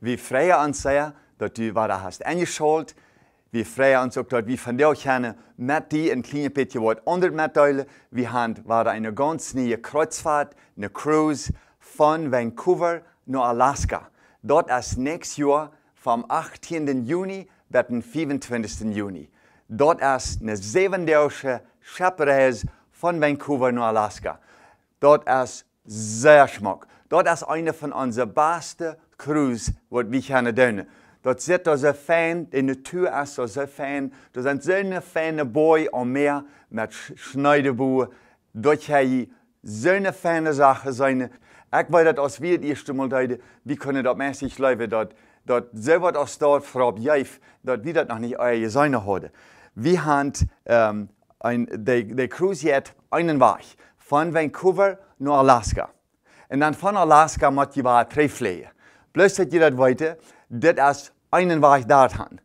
Vi freier uns sier dat du wat eingeschaltet. hast ingeschaald. Vi freier ons ook dat we vandaag gaan met die een klein beetje wat onder metdelen. We gaan waar een ganz neue Kreuzfahrt, eine cruise von Vancouver nach Alaska. Dort ist nächstes Jahr vom 18. Juni bis zum 25. Juni. Dort ist eine siebentägige Schleppreise von Vancouver nach Alaska. Dort ist sehr schmack. Das ist einer von unseren besten Cruise, die wir können tun. Dort sieht er so fein, die Natur ist so, so fein. Da sind so eine feine Bäume am Meer mit Schneidebuhr. Dort hier so eine feine Sache sein. Ich weiß, dass wir das erste Mal heute, wir können das mäßig leben, dort, dort selber aus dort fragt, jeif, dort wir das noch nicht euer Seine haben. Wir haben ähm, ein, der, der Cruise jetzt einen Weich. van Vancouver naar Alaska. En dan van Alaska moet je waar vliegen. Plus dat je dat weet, dit is een weg daarvan.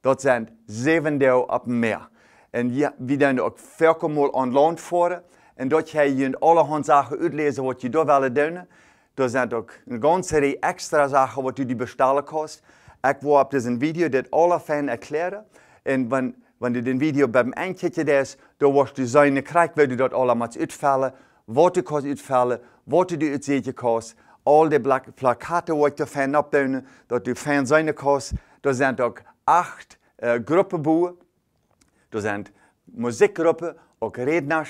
Dat zijn zeven deel op meer. En je, we doen ook veel online voeren. En dat je je in allerhande zaken uitlezen wat je daar wil doen. Er zijn ook een hele serie extra zaken wat je die bestellen kost. Ik wil op deze video dit alle fijn erklären. En wanneer Wenn du den Video beim Einkijken des, da wirst du seine kriegen, wenn du dort allemals uitvallen, wat du kannst uitvallen, wat du uitzetten kannst. All die Plakate, die du fan abdeunen, dass du fan sein kannst. Da sind auch acht äh, Gruppen boer. Da sind Musikgruppen, auch Redners.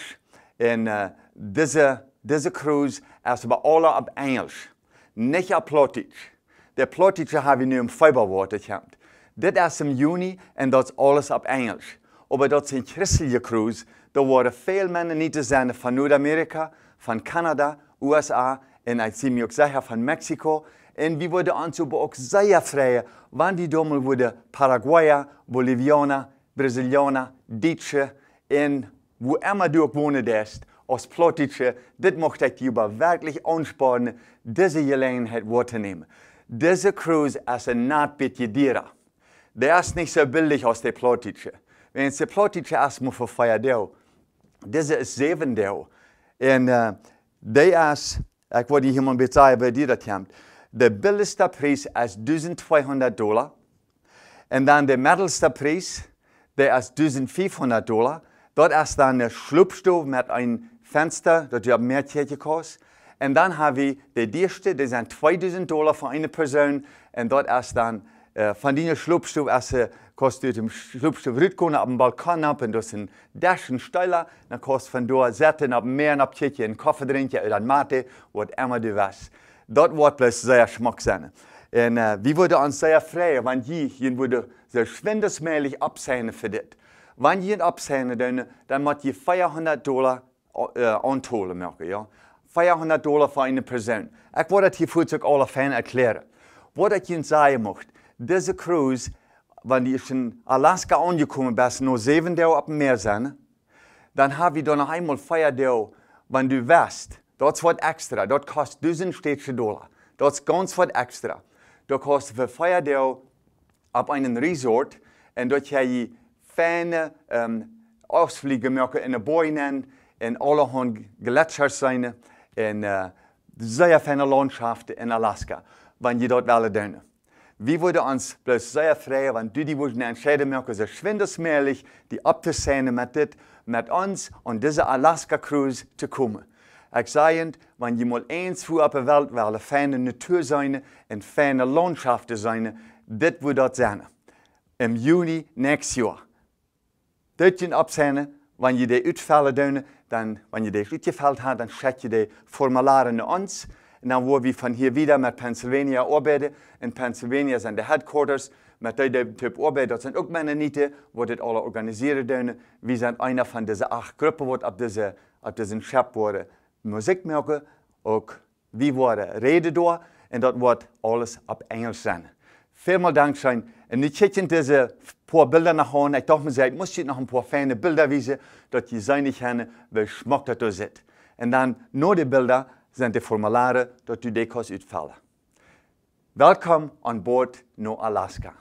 Und äh, diese, diese Cruise erstmal alle auf Englisch, nicht auf Plattdeutsch. Der Plattdeutsche habe ich nur im Fiberwort gehabt. Dit is in juni en dat is alles op Engels. Maar dat is een christelijke cruise. Er worden veel mensen niet te zijn van Noord-Amerika, van Canada, USA en ik zie me ook zeker van Mexico. En we worden ons ook zeer vrij, want die dommel worden Paraguay, Boliviana, Braziliana, Dietje en wo immer du ook wohnen darfst, als mocht das möchte ich werkelijk wirklich deze diese te nemen. Deze Cruise ist een Nahtbittje derer der ist nicht so billig aus der Plotische. Wenn es der Plotische erstmal für Feierdau, dieser ist Sevendau. Und äh, der ist, ich wollte jemand bezahlen, uh, bei dir das haben. Der billigste Preis ist 1200 Dollar. Und dann der mittelste Preis, der ist 1500 Dollar. Dort ist dann eine Schlupfstube mit einem Fenster, dort haben mehr Tiere gekostet. En dan hebben we de eerste, die zijn 2000 dollar voor een persoon. En dat is dan Van die schlupstu as kost dem schlupstu Rütkon ab dem Balkan ab und das in Daschen steiler, dann kost von dort Sätten ab Meer ab Tschechien, en Kaffee trinken oder ein Mate, whatever du was. Dort wird bloß sehr schmack sein. Und äh, wir würden uns sehr freuen, wenn je würde sehr schwindesmäßig absehen für das. Wenn je absehen, dann, dann muss je 500 Dollar äh, antollen machen, ja. 400 Dollar für eine Person. Ich wollte das hier alle Fans erklären. Was ich Ihnen sagen möchte, Deze cruise, want die is in Alaska aangekomen, best nog 7 dagen op het meer zijn. Dan heb we dan nog eenmaal vier dagen van de west. Dat is wat extra. Dat kost duizend Staatse dollar. Dat is ganz wat extra. Dat kost voor vier op een resort. En dat je fijne um, afvliegen maken in de boinen. En allerhande gletsjers zijn. En uh, zeer fijne landschaften in Alaska. Wanneer je dat willen doen. Vi würde uns bloß sehr freuen, wenn du die würden entscheiden möchtest, so schwindesmählich die abzusehen mit, dit, mit uns und dieser Alaska-Cruise zu kommen. Ich sage, wenn ihr mal eins vor auf der Welt wollt, ferne Natur sein und ferne Landschaften sein, das wird das sein. Im Juni nächstes Jahr. Dort sind absehen, wenn ihr die Utfälle dann, wenn ihr die Utfälle habt, dann schickt ihr die Formulare an uns. En dan wo wir hier wieder met Pennsylvania arbeiten. In Pennsylvania sind de Headquarters. Met die type arbeid, dat zijn ook Mennonieten, wordt het alle organiseren doen. Wie zijn een van deze acht groepen, wordt op deze, op deze schep worden muziek maken. Ook wie worden reden door. En dat wordt alles op Engels zijn. Veel dank zijn. En nu diese deze paar beelden naar aan. Ik dacht mezelf moest je nog een paar fijne beelden wijzen, dat je zijn niet kennen wel smak dat er zit. En dan, nog de beelden, sind die Formulare, dat u Dekos uitvallen. Willkommen an boord No Alaska.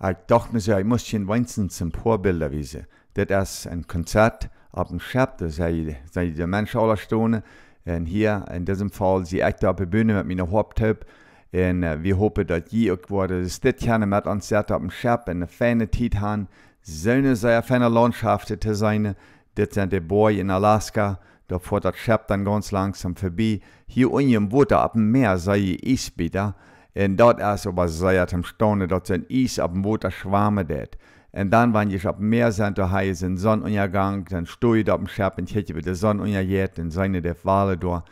Ich dachte mir ich muss schon wenigstens ein paar Bilder wissen. Das ist ein Konzert auf dem Scherb, da sind die Menschen aller Stunden. Und hier, in diesem Fall, sie echt auf der Bühne mit meiner Haupthaupt. Und wir hoffen, eh, dass ihr auch wurde, das Städtchen mit uns seid auf dem Scherb, eine feine Zeit haben. So eine sehr feine Landschaft sein. Das sind die Boy in Alaska. Da fährt das Scherb dann ganz langsam vorbei. Hier unten wurde ab dem Meer sei Eis wieder. Und dort erst aber sei zum Staune, dort sind Eis ab dem Water schwärme dort. Und dann, wenn ich ab dem Meer sind, da habe ich den Sonnenuntergang, dann stehe ich auf dem Scherb und hätte über den Sonnenuntergang, dann seine der Wale da.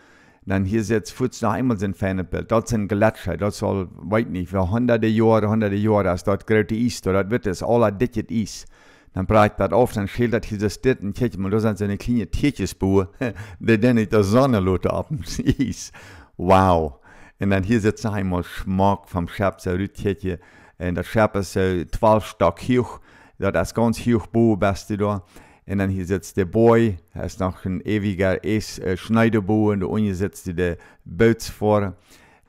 Dann hier sitzt Futz noch einmal sind Fernbild. Dort sind Gletscher, dort soll, weiß nicht, für hunderte Jahre, hunderte Jahre, das dort gerät die Eis, dort wird es aller dicket Eis dann breit das auf, dann schildert hier das dit und tjetje, und da sind so kleine Tierchesbuhe, die dann nicht der Sonne Leute ab dem Eis. Wow. Und dann hier sitzt noch einmal Schmack vom Schäpp, so Rüttjetje, und der Schäpp ist so äh, 12 Stock hoch, das ist ganz hoch Buhe, beste da. Und dann hier sitzt der Boy, er ist noch ein ewiger es äh, Schneiderbuhr und unten sitzt der Bötz vor.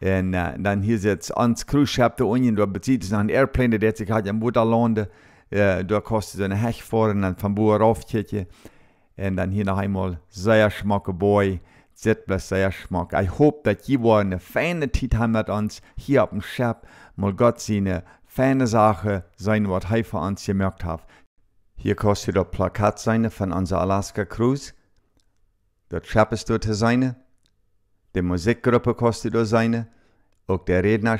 Und äh, dann hier sitzt Hans Kruz, der unten, da bezieht sich noch ein Airplane, der sich hat am Boot landet eh, kostet har kastat en hash för den, van boer avkikje. En dan hier noch einmal zeer smaken boy. Zettblatt sehr schmack. Ich hoffe, dass ihr eine feine Zeit haben mit uns hier auf dem Shop. Mal Gott seine feine Sache sein, was ihr für uns gemerkt habt. Hier kostet das Plakat seine von unserer Alaska Cruise. der Shop ist dort seine. Die Musikgruppe kostet dort seine. Auch der Redner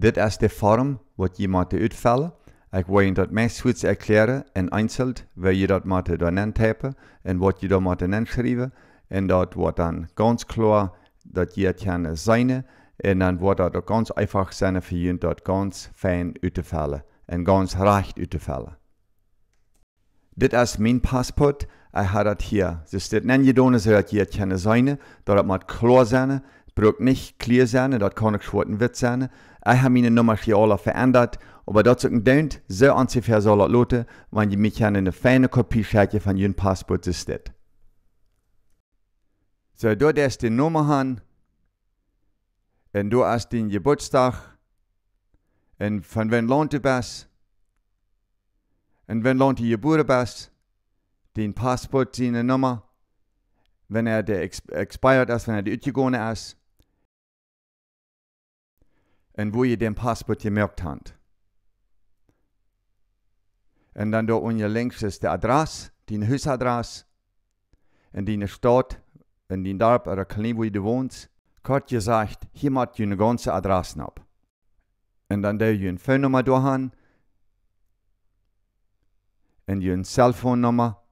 Dit is de vorm wat je moet uitvallen. Ik wil je dat meest goed erklären en einzelt, waar je dat moet dan intypen en wat je dan moet inschrijven. En dat wordt dan ganz klar, dat je het kan zijn. En dan wordt dat ook ganz einfach zijn voor je dat ganz fijn uit te vallen en ganz recht uit te vallen. Dit is mijn paspoort. Ik heb dat hier. Dus dit nen je doen, zodat je het kan zijn, dat het moet klaar zijn. Het moet niet klaar zijn, dat kan ook zwart wit zijn. Ich habe meine Nummer alle verändert, aber dazu denkt, so ungefähr soll es lauten, wenn ihr mich an eine feine Kopie schreibt, von ihrem Passport siehst. So, du darfst die Nummer haben, und du hast den Geburtstag, und von wem Land du bist, und wenn Land du geboren bist, den Passport, seine Nummer, wenn er der expired ist, wenn er die Utgegone ist, und wo ihr den Passwort gemerkt habt. Und dann da unten links ist die Adresse, deine Hausadresse, in deine Stadt, in dein Dorf oder Klinik, wo du wohnst. Gott gesagt, hier macht ihr eine ganze Adresse ab. Und dann da ihr eine Phonennummer da haben, und ihr eine Cellphone-Nummer,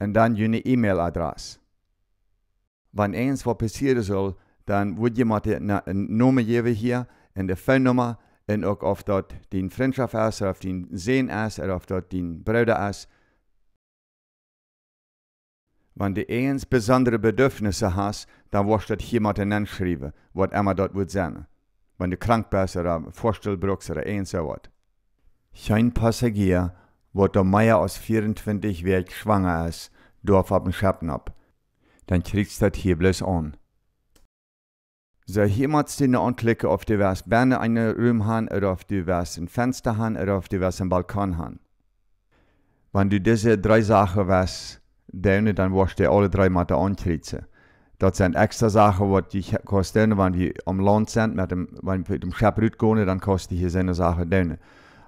und dann ihr eine E-Mail-Adresse. Wenn eins was passieren soll, dann wordt jemand met nummer geben hier in der phone und auch auf dort die vriendschap is, auf den Sehen is, auf dort die Brüder is. Wenn du eins besondere Bedürfnisse hast, dann wirst du jemanden anschreiben, was immer dort wird sein. Wenn du krank bist oder Vorstellbrücks oder eins oder was. Kein Passagier, wo der Meier aus 24 Werk schwanger ist, darf ab den Schatten ab. Dann kriegst du das hier bloß an. So, Heimatszene anklicken auf divers Berne eine Raum haben oder auf diversen Fenster haben oder auf diversen Balkon haben. Wenn du diese drei Sachen was deine, dann wirst du alle drei mal antreten. Das sind extra Sachen, die dich kosten, wenn wir am Land sind, mit dem, wenn wir mit dem Schiff rausgehen, dann kostet hier seine Sache deine.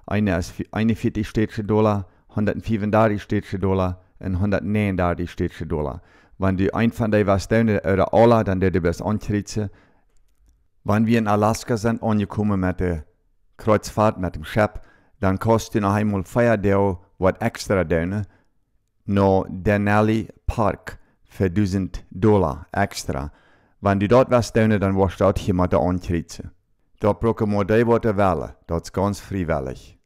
Eine ist 41 städtische Dollar, 135 städtische Dollar und 139 städtische Dollar. Wenn du ein von den was deine oder alle, dann der du bist antreten, wenn wir in Alaska sind angekommen mit der Kreuzfahrt, mit dem Schiff, dann kostet noch einmal Feierdeo Dollar was extra drin, ne? no Denali Park für 1000 Dollar extra. Wenn du dort was drin, dann wirst du dort hier mit der Ankreuzung. Dort brauchen wir die Worte wählen, das ist ganz freiwillig.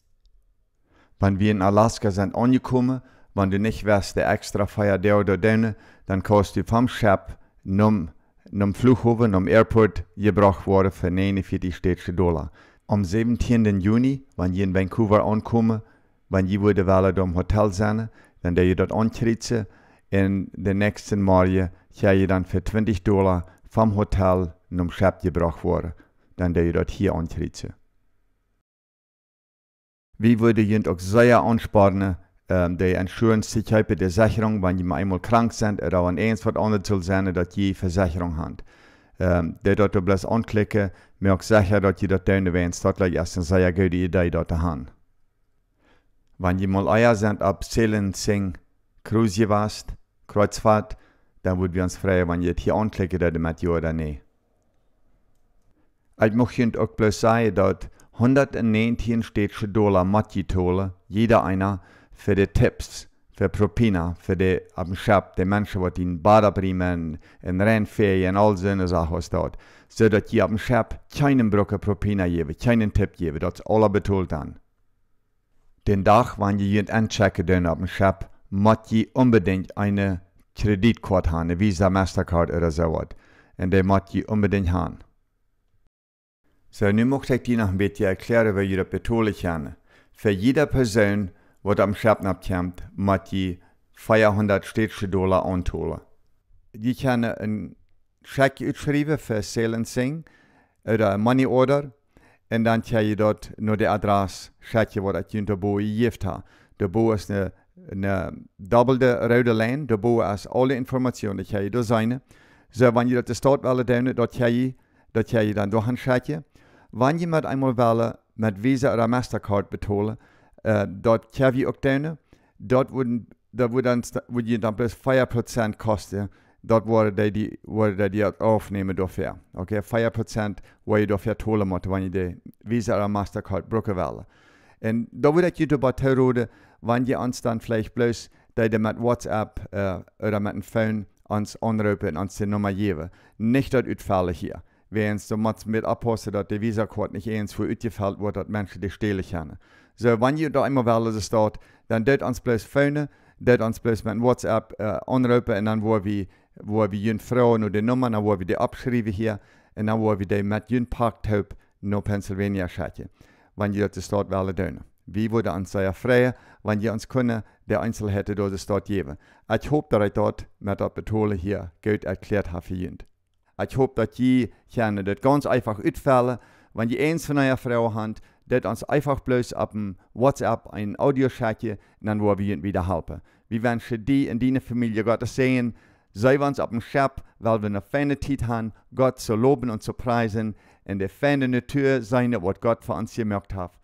Wenn wir in Alaska sind angekommen, wenn du nicht weißt, der extra Feierdeo Dollar dort dann kostet vom Schiff nur nam Flughafen am Airport gebracht worden für 49 Städte Dollar. Am 17. Juni, wenn ihr in Vancouver ankommen, wenn ihr würde wollen, im Hotel sein, dann der ihr dort ankriegen und den nächsten Morgen kann ihr dann für 20 Dollar vom Hotel zum Shop gebracht worden, dann der ihr dort hier ankriegen. Wie würde ihr auch sehr ansparen, Ehm, de insurance köper de verzekering, wanneer je mal einmal krank sind er wenn eins was anderes soll sein, dass je Versicherung habt. Um, de dat er bloß maar ook zeker dat je dat duinde wens, dat lijkt als een zeer goede idee dat te gaan. Wanneer je mal eier sind op zeilen, zing, cruise was, Kreuzfahrt, dan wordt we ons freuen, wanneer je het hier anklicken dat met ja oder nee. mocht je ook bloß sagen, dat 119 städtische Dollar je tolen, jeder einer, für die Tipps, für propina, für die am köpt, det människor var in Badabrimen, en renfej, en all sådana saker stod. Så att jag am köpt keinen brukar propina geben, keinen tipp geben, das alla betalt an. Den Tag, wenn ihr jünd anchecken den am köpt, mått ihr unbedingt eine Kreditkort haben, eine Visa, Mastercard oder sowas. Und det mått ihr unbedingt haben. So, nun möchte ich dir noch ein bisschen erklären, wie ihr das betonen kann. Für jede Person vodam šepnapćemt mati 500 štečih dola ontola. Je kan een für Sale voor Sing oder money order, en dan ne, ne kan je dat naar de adres checken wat je in de boer geeft Der De ist eine, een, een dubbelde rode lijn, de boer alle Informationen, die je daar zijn. Zo, wanneer je dat de stad wil doen, dat je, dat je dan doorheen checken. Wanneer je Visa oder Mastercard betalen, Eh, dort Kavi Octane, Dort wurden, da wurde dann, wurde dann plus 4% kosten. Dort wurde de die, wurde die aufnehmen dafür. Okay, 4% var ju då för tåla mot vad det Visa eller Mastercard brukar Und da då ich jag ju bara ta råd vad jag vielleicht bloß da det med WhatsApp uh, eller med en phone und anropen, ans nummer geben. Nicht dort utfallen hier. Wens de mit med dass der det visakort nicht eins får utgefällt wird dass Menschen det stela känner. Så wenn ihr da immer väl ist dort, dann dort ans bloß phonen, dort ans bloß mit WhatsApp äh, anrufen und dann wo wir wo wir jön fragen oder Nummern, wo wir die abschreiben hier und dann wo wir die mit jön Parktaub nach Pennsylvania schatten. Wenn ihr das dort wählen dürfen. Wir würden uns sehr freuen, wenn ihr uns können, der Einzelheiten durch dort dort geben. Ich hoffe, dass ich dort mit der Betonung hier gut erklärt habe für jünd. Ich hoffe, dass je das ganz einfach uitvellen. Wenn je eens von euren vrouw hand, dat uns einfach bloß auf dem WhatsApp, ein Audio audiochatje, dann wollen wir je wieder helfen. Wir wünschen die und deine familie Gottes sehen. Sei uns auf dem schep, weil wir eine feine Zeit haben, Gott zu loben und zu preisen, in der fijne Natur sein, was Gott für uns gemacht hat.